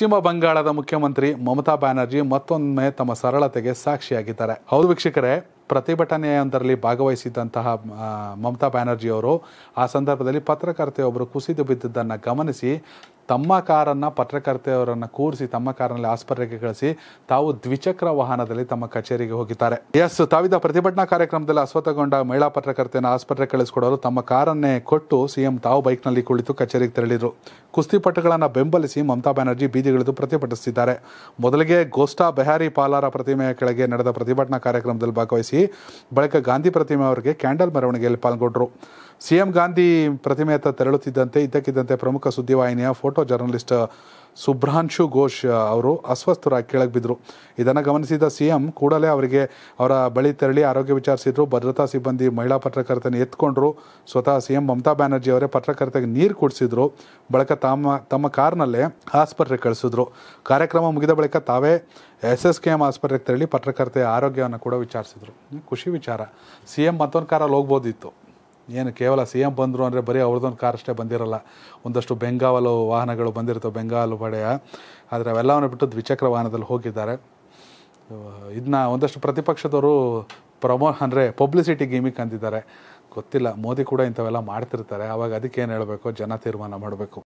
ಪಶ್ಚಿಮ ಬಂಗಾಳದ ಮುಖ್ಯಮಂತ್ರಿ ಮಮತಾ ಬ್ಯಾನರ್ಜಿ ಮತ್ತೊಮ್ಮೆ ತಮ್ಮ ಸರಳತೆಗೆ ಸಾಕ್ಷಿಯಾಗಿದ್ದಾರೆ ಹೌದು ವೀಕ್ಷಕರೇ ಪ್ರತಿಭಟನೆಯೊಂದರಲ್ಲಿ ಭಾಗವಹಿಸಿದ್ದಂತಹ ಮಮತಾ ಬ್ಯಾನರ್ಜಿಯವರು ಆ ಸಂದರ್ಭದಲ್ಲಿ ಪತ್ರಕರ್ತೆಯೊಬ್ಬರು ಕುಸಿದು ಬಿದ್ದದ್ದನ್ನು ಗಮನಿಸಿ ತಮ್ಮ ಕಾರನ್ನು ಪತ್ರಕರ್ತೆಯವರನ್ನು ಕೂರಿಸಿ ತಮ್ಮ ಕಾರಿನಲ್ಲಿ ಆಸ್ಪತ್ರೆಗೆ ಕಳಿಸಿ ತಾವು ದ್ವಿಚಕ್ರ ವಾಹನದಲ್ಲಿ ತಮ್ಮ ಕಚೇರಿಗೆ ಹೋಗಿದ್ದಾರೆ ಎಸ್ ತಾವಿದ ಪ್ರತಿಭಟನಾ ಕಾರ್ಯಕ್ರಮದಲ್ಲಿ ಅಸ್ವತ್ಥಗೊಂಡ ಮಹಿಳಾ ಪತ್ರಕರ್ತೆಯನ್ನು ಆಸ್ಪತ್ರೆಗೆ ಕಳಿಸಿಕೊಡಲು ತಮ್ಮ ಕಾರನ್ನೇ ಕೊಟ್ಟು ಸಿಎಂ ತಾವು ಬೈಕ್ನಲ್ಲಿ ಕುಳಿತು ಕಚೇರಿಗೆ ತೆರಳಿದರು ಕುಸ್ತಿಪಟುಗಳನ್ನು ಬೆಂಬಲಿಸಿ ಮಮತಾ ಬ್ಯಾನರ್ಜಿ ಬೀದಿಗಿಳಿದು ಪ್ರತಿಭಟಿಸಿದ್ದಾರೆ ಮೊದಲಿಗೆ ಗೋಸ್ಟಾ ಬೆಹಾರಿ ಪಾಲಾರ ಪ್ರತಿಮೆಯ ಕೆಳಗೆ ನಡೆದ ಪ್ರತಿಭಟನಾ ಕಾರ್ಯಕ್ರಮದಲ್ಲಿ ಭಾಗವಹಿಸಿ ಬಳಿಕ ಗಾಂಧಿ ಪ್ರತಿಮೆ ಅವರಿಗೆ ಕ್ಯಾಂಡಲ್ ಮೆರವಣಿಗೆಯಲ್ಲಿ ಪಾಲ್ಗೊಂಡರು ಸಿಎಂ ಗಾಂಧಿ ಪ್ರತಿಮೆಯತ್ತ ತೆರಳುತ್ತಿದ್ದಂತೆ ಇದ್ದಕ್ಕಿದ್ದಂತೆ ಪ್ರಮುಖ ಸುದ್ದಿವಾಹಿನಿಯ ಫೋಟೋ ಜರ್ನಲಿಸ್ಟ್ ಸುಬ್ರಾಂಶು ಘೋಷ್ ಅವರು ಅಸ್ವಸ್ಥರಾಗಿ ಕೆಳಗೆ ಬಿದ್ದರು ಇದನ್ನು ಗಮನಿಸಿದ ಸಿಎಂ ಕೂಡಲೇ ಅವರಿಗೆ ಅವರ ಬಳಿ ತೆರಳಿ ಆರೋಗ್ಯ ವಿಚಾರಿಸಿದ್ರು ಭದ್ರತಾ ಸಿಬ್ಬಂದಿ ಮಹಿಳಾ ಪತ್ರಕರ್ತನ ಎತ್ಕೊಂಡ್ರು ಸ್ವತಃ ಸಿಎಂ ಮಮತಾ ಬ್ಯಾನರ್ಜಿ ಅವರೇ ಪತ್ರಕರ್ತಗೆ ನೀರು ಕುಡಿಸಿದ್ರು ಬಳಿಕ ತಮ್ಮ ತಮ್ಮ ಕಾರ್ನಲ್ಲೇ ಆಸ್ಪತ್ರೆಗೆ ಕಳಿಸಿದ್ರು ಕಾರ್ಯಕ್ರಮ ಮುಗಿದ ಬಳಿಕ ತಾವೇ ಎಸ್ ಎಸ್ ಕೆ ಎಂ ಆಸ್ಪತ್ರೆಗೆ ತೆರಳಿ ಪತ್ರಕರ್ತೆಯ ಆರೋಗ್ಯವನ್ನು ಕೂಡ ವಿಚಾರಿಸಿದರು ಖುಷಿ ವಿಚಾರ ಸಿ ಎಂ ಮತ್ತೊಂದು ಕಾರಲ್ಲಿ ಹೋಗ್ಬೋದಿತ್ತು ಏನು ಕೇವಲ ಸಿ ಎಮ್ ಬಂದರು ಅಂದರೆ ಬರೀ ಅವ್ರದ್ದೊಂದು ಕಾರ್ ಅಷ್ಟೇ ಬಂದಿರಲ್ಲ ಒಂದಷ್ಟು ಬೆಂಗಾವಲು ವಾಹನಗಳು ಬಂದಿರ್ತವೆ ಬೆಂಗಾವಲು ಪಡೆಯ ಆದರೆ ಅವೆಲ್ಲವನ್ನು ಬಿಟ್ಟು ದ್ವಿಚಕ್ರ ವಾಹನದಲ್ಲಿ ಹೋಗಿದ್ದಾರೆ ಇದನ್ನ ಒಂದಷ್ಟು ಪ್ರತಿಪಕ್ಷದವರು ಪ್ರಮೋ ಅಂದರೆ ಪಬ್ಲಿಸಿಟಿ ಗೇಮಿಗೆ ಅಂದಿದ್ದಾರೆ ಗೊತ್ತಿಲ್ಲ ಮೋದಿ ಕೂಡ ಇಂಥವೆಲ್ಲ ಮಾಡ್ತಿರ್ತಾರೆ ಆವಾಗ ಅದಕ್ಕೇನು ಹೇಳಬೇಕು ಜನ ತೀರ್ಮಾನ ಮಾಡಬೇಕು